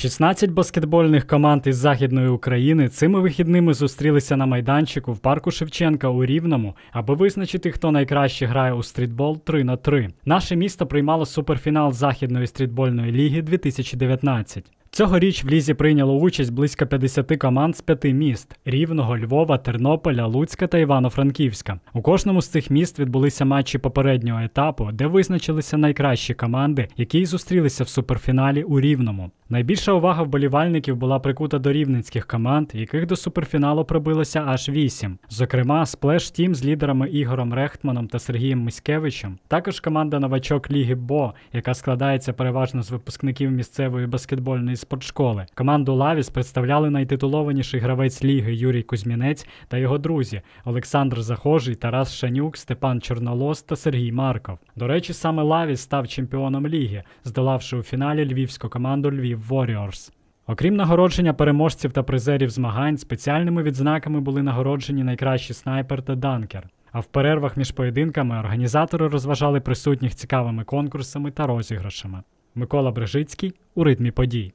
16 баскетбольних команд із західної України цими вихідними зустрілися на майданчику в парку Шевченка у Рівному, аби визначити, хто найкраще грає у стрітбол 3 на 3 Наше місто приймало суперфінал західної стрітбольної ліги 2019. Цьогоріч в лізі прийняло участь близько 50 команд з п'яти міст: Рівного, Львова, Тернополя, Луцька та Івано-Франківська. У кожному з цих міст відбулися матчі попереднього етапу, де визначилися найкращі команди, які зустрілися в суперфіналі у Рівному. Найбільша увага вболівальників була прикута до рівненських команд, яких до суперфіналу пробилося аж вісім. Зокрема, сплеш тім з лідерами Ігором Рехтманом та Сергієм Миськевичем. Також команда новачок Ліги Бо, яка складається переважно з випускників місцевої баскетбольної спортшколи. Команду Лавіс представляли найтитулованіший гравець ліги Юрій Кузьмінець та його друзі Олександр Захожий, Тарас Шанюк, Степан Чорнолос та Сергій Марков. До речі, саме Лавіс став чемпіоном ліги, здолавши у фіналі львівську команду Львів. Warriors. Окрім нагородження переможців та призерів змагань, спеціальними відзнаками були нагороджені найкращі снайпер та данкер. А в перервах між поєдинками організатори розважали присутніх цікавими конкурсами та розіграшами. Микола Брежицький у ритмі подій.